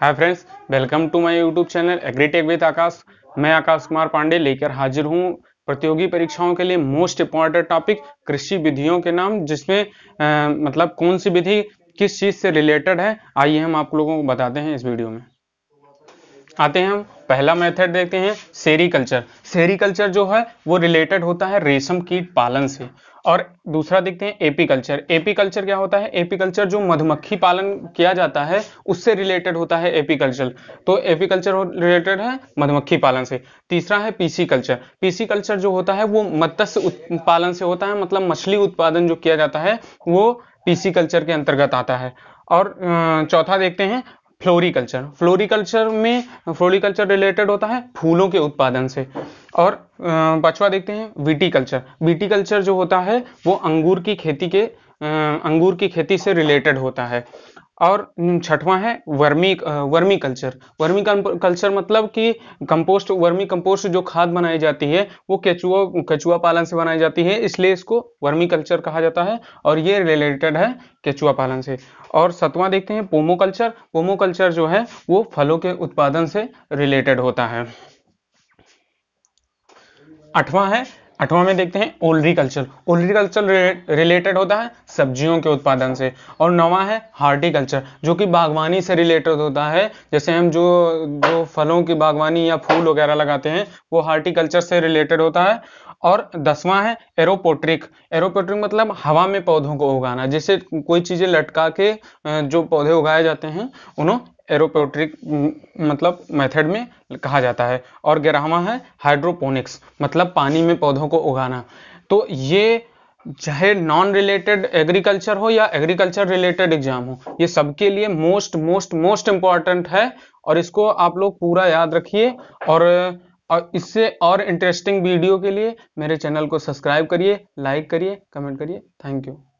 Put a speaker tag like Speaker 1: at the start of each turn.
Speaker 1: hi friends welcome to my YouTube channel agritech with Akash मैं आकाश कुमार पांडे लेकर हाजिर हूँ प्रतियोगी परीक्षाओं के लिए मोस्ट इंपॉर्टेंट टॉपिक कृषि विधियों के नाम जिसमें आ, मतलब कौन सी विधि किस चीज से रिलेटेड है आइए हम आप लोगों को बताते हैं इस वीडियो में आते हैं हम पहला मेथड देखते हैं सेरीकल्चर सेरीकल्चर जो है वो रिलेटेड होता है रेशम कीट पालन से और दूसरा देखते हैं एपीकल्चर एपीकल्चर क्या होता है एपीकल्चर जो मधुमक्खी पालन किया जाता है उससे रिलेटेड होता है एपीकल्चर तो एपीकल्चर रिलेटेड है मधुमक्खी पालन से तीसरा है पीसी कल्चर पीसी कल्चर जो होता है वो मत्स्य पालन से होता है मतलब मछली उत्पादन जो किया जाता है वो पीसी कल्चर के अंतर्गत आता है और चौथा देखते हैं फ्लोरिकल्चर फ्लोरिकल्चर में फ्लोरिकल्चर रिलेटेड होता है फूलों के उत्पादन से और पांचवा देखते हैं कल्चर वीटी कल्चर जो होता है वो अंगूर की खेती के अंगूर की खेती से रिलेटेड होता है और छठवां है vermi vermiculture vermiculture मतलब कि कंपोस्ट वर्मी कंपोस्ट जो खाद बनाई जाती है वो केचुआ केचुआ पालन से बनाई जाती है इसलिए इसको वर्मी कल्चर कहा जाता है और ये रिलेटेड है केचुआ पालन से और सतवां देखते हैं पोमो कल्चर पोमो कल्चर जो है वो फलों के उत्पादन से रिलेटेड होता है आठवां है आठवां में देखते हैं ओल्रीकल्चर ओल्रीकल्चर रिलेटेड होता है सब्जियों के उत्पादन से और नवा है हार्टिकल्चर जो कि बागवानी से रिलेटेड होता है जैसे हम जो जो फलों की बागवानी या फूल वगैरह लगाते हैं वो हार्टिकल्चर से रिलेटेड होता है और दसवां है एरोपोट्रिक एरोपोट्रिक मतलब हवा में पौधों को उगाना जैसे कोई चीज़ें लटका के जो पौधे उगाए जाते हैं उन्हों एरोपोट्रिक mm, मतलब मेथड में कहा जाता है और ग्यारहवा है हाइड्रोपोनिक्स मतलब पानी में पौधों को उगाना तो ये चाहे नॉन रिलेटेड एग्रीकल्चर हो या एग्रीकल्चर रिलेटेड एग्जाम हो ये सबके लिए मोस्ट मोस्ट मोस्ट इम्पॉर्टेंट है और इसको आप लोग पूरा याद रखिए और और इससे और इंटरेस्टिंग वीडियो के लिए मेरे चैनल को सब्सक्राइब करिए लाइक करिए कमेंट करिए थैंक यू